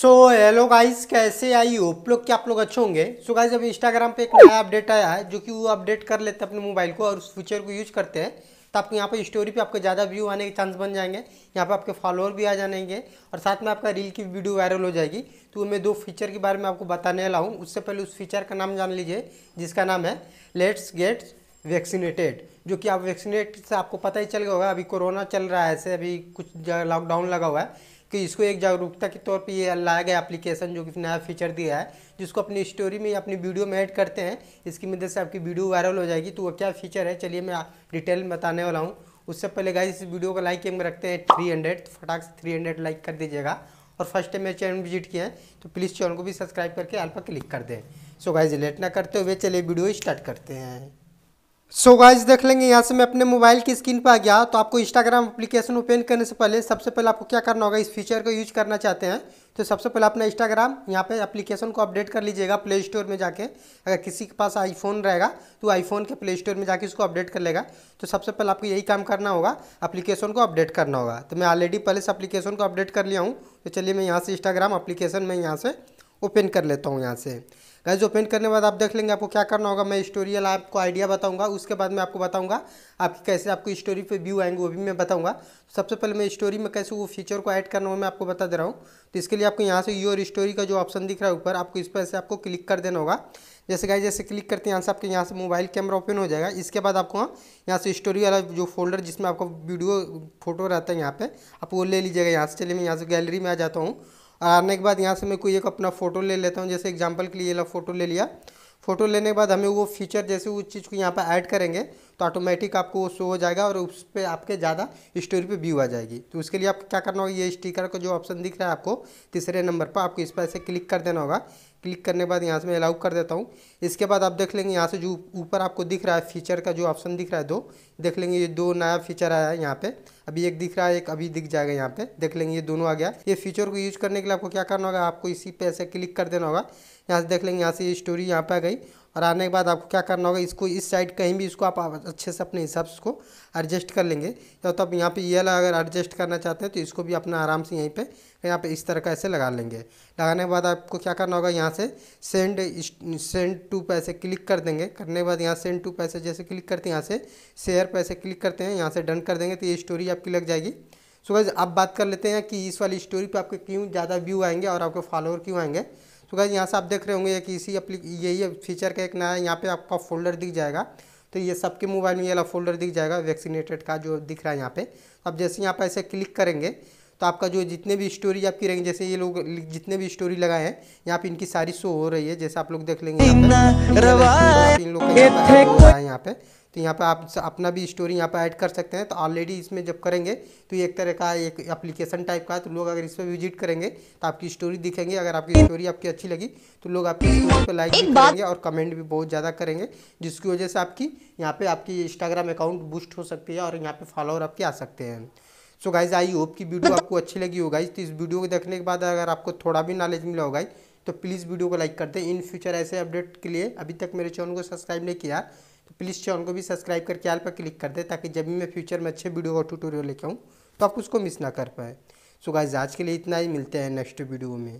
so hello guys कैसे I hope लोग क्या आप लोग अच्छे होंगे सो गाइस अब इंस्टाग्राम पे एक नया अपडेट आया है जो कि वो अपडेट कर लेते हैं अपने मोबाइल को और उस फीचर को यूज करते हैं तो आपको यहाँ पे स्टोरी पे आपके ज़्यादा व्यू आने के चांस बन जाएंगे यहाँ पे आपके फॉलोअर भी आ जाएंगे और साथ में आपका रील की वीडियो वायरल हो जाएगी तो मैं दो फीचर के बारे में आपको बताने वाला हूँ उससे पहले उस फीचर का नाम जान लीजिए जिसका नाम है लेट्स गेट वैक्सीनेटेड जो कि आप वैक्सीनेट से आपको पता ही चल गया होगा अभी कोरोना चल रहा है ऐसे अभी कुछ लॉकडाउन लगा हुआ है कि इसको एक जागरूकता के तौर पे ये लाया गया एप्लीकेशन जो कि नया फीचर दिया है जिसको अपनी स्टोरी में या अपनी वीडियो में ऐड करते हैं इसकी मदद से आपकी वीडियो वायरल हो जाएगी तो वो क्या फीचर है चलिए मैं डिटेल में बताने वाला हूँ उससे पहले गाइस इस वीडियो को लाइक एम रखते हैं थ्री हंड्रेड तो फटाक से थ्री हंड्रेड लाइक कर दीजिएगा और फर्स्ट टाइम मेरे चैनल विजिट किए हैं तो प्लीज़ चैनल को भी सब्सक्राइब करके एल पर क्लिक कर दें सो गाइज लेट ना करते हुए चलिए वीडियो स्टार्ट करते हैं सो so गाइज देख लेंगे यहाँ से मैं अपने मोबाइल की स्क्रीन पर आ गया तो आपको इंस्टाग्राम एप्लीकेशन ओपन करने से पहले सबसे पहले आपको क्या करना होगा इस फीचर को यूज करना चाहते हैं तो सबसे पहले अपना इंस्टाग्राम यहाँ पे एप्लीकेशन को अपडेट कर लीजिएगा प्ले स्टोर में जाके अगर किसी के पास आईफोन रहेगा तो आईफोन के प्ले स्टोर में जाके इसको अपडेट कर लेगा तो सबसे पहले आपको यही काम करना होगा एप्लीकेशन को अपडेट करना होगा तो मैं ऑलरेडी पहले से अप्लीकेशन को अपडेट कर लिया हूँ तो चलिए मैं यहाँ से इंस्टाग्राम अप्लीकेशन में यहाँ से ओपन कर लेता हूँ यहाँ से गाइज ओपन करने के बाद आप देख लेंगे आपको क्या करना होगा मैं स्टोरी वाला आपको आइडिया बताऊंगा उसके बाद मैं आपको बताऊंगा आपकी कैसे आपको स्टोरी पे व्यू आएंगे वो भी मैं बताऊंगा सबसे पहले मैं स्टोरी में कैसे वो फीचर को ऐड करना हो मैं आपको बता दे रहा हूँ तो इसके लिए आपको यहाँ से योर स्टोरी का जो ऑप्शन दिख रहा है ऊपर आपको इस पर से आपको क्लिक कर देना होगा जैसे गाइज जैसे क्लिक करते हैं यहाँ से आपके यहाँ से मोबाइल कैमरा ओपन हो जाएगा इसके बाद आपको हाँ, यहाँ से स्टोरी वाला जो फोल्डर जिसमें आपका वीडियो फोटो रहता है यहाँ पे आप वो ले लीजिएगा यहाँ से चलिए मैं यहाँ से गैलरी में आ जाता हूँ और आने के बाद यहाँ से मैं कोई एक अपना फ़ोटो ले लेता हूँ जैसे एग्जाम्पल के लिए ला फ़ोटो ले लिया फ़ोटो लेने के बाद हमें वो फीचर जैसे उस चीज़ को यहाँ पर ऐड करेंगे तो ऑटोमेटिक आपको वो शो हो जाएगा और उस पर आपके ज़्यादा स्टोरी पे व्यू आ जाएगी तो उसके लिए आपको क्या करना होगा ये स्टिकर का जो ऑप्शन दिख रहा है आपको तीसरे नंबर पर आपको इस पर ऐसे क्लिक कर देना होगा क्लिक करने के बाद यहाँ से मैं अलाउ कर देता हूँ इसके बाद आप देख लेंगे यहाँ से जो ऊपर आपको दिख रहा है फीचर का जो ऑप्शन दिख रहा है दो देख लेंगे ये दो नया फीचर आया है यहाँ पे अभी एक दिख रहा है एक अभी दिख जाएगा यहाँ पे देख लेंगे ये दोनों आ गया ये फीचर को यूज करने के लिए आपको क्या करना होगा आपको इसी पे ऐसे क्लिक कर देना होगा यहाँ से देख लेंगे यहाँ से ये स्टोरी यहाँ पे आ गई और आने के बाद आपको क्या करना होगा इसको इस साइड कहीं भी इसको आप अच्छे से अपने हिसाब से इसको एडजस्ट कर लेंगे या तो आप यहाँ पे ये अगर एडजस्ट करना चाहते हैं तो इसको भी अपना आराम से यहीं पे यहाँ पे इस तरह का ऐसे लगा लेंगे लगाने के बाद आपको क्या करना होगा यहाँ से सेंड सेंड टू पैसे क्लिक कर देंगे करने के बाद यहाँ सेंड टू पैसे जैसे क्लिक करते हैं यहाँ से शेयर पैसे क्लिक करते हैं यहाँ से डन कर देंगे तो ये स्टोरी आपकी लग जाएगी सो so अब बात कर लेते हैं कि इस वाली स्टोरी पर आपके क्यों ज़्यादा व्यू आएंगे और आपके फॉलोअर क्यों आएंगे तो गाइज यहाँ से आप देख रहे होंगे एक इसी अपली यही फीचर का एक नया है यहाँ पे आपका फोल्डर दिख जाएगा तो ये सबके मोबाइल में ये वाला फोल्डर दिख जाएगा वैक्सीनेटेड का जो दिख रहा है यहाँ पे अब तो जैसे यहाँ पर ऐसे क्लिक करेंगे तो आपका जो जितने भी स्टोरी आपकी रहेंगे जैसे ये लोग जितने भी स्टोरी लगाए हैं यहाँ पे इनकी सारी शो हो रही है जैसे आप लोग देख लेंगे तो इन लोग यहाँ पे तो यहाँ पर आप अपना भी स्टोरी यहाँ पर ऐड कर सकते हैं तो ऑलरेडी इसमें जब करेंगे तो एक तरह का एक एप्लीकेशन टाइप का तो लोग अगर इस पर विजिट करेंगे तो आपकी स्टोरी दिखेंगे अगर आपकी स्टोरी आपकी अच्छी लगी तो लोग आपकी स्टोरी पर लाइक भी करेंगे और कमेंट भी बहुत ज़्यादा करेंगे जिसकी वजह से आपकी यहाँ पर आपकी इंस्टाग्राम अकाउंट बूस्ट हो सकती है और यहाँ पर फॉलोअर आपके आ सकते हैं सो गाइज आई होप की वीडियो आपको अच्छी लगी हो गाइज तो इस वीडियो को देखने के बाद अगर आपको थोड़ा भी नॉलेज मिला हो गाइज तो प्लीज़ वीडियो को लाइक कर दें इन फ्यूचर ऐसे अपडेट के लिए अभी तक मेरे चैनल को सब्सक्राइब नहीं किया तो प्लीज़ चैनल को भी सब्सक्राइब करके आल पर क्लिक कर दे ताकि जब भी मैं फ्यूचर में अच्छे वीडियो और ट्यूटोरियल लेके आऊँ तो आप उसको मिस ना कर पाए सो गाइज आज के लिए इतना ही मिलते हैं नेक्स्ट वीडियो में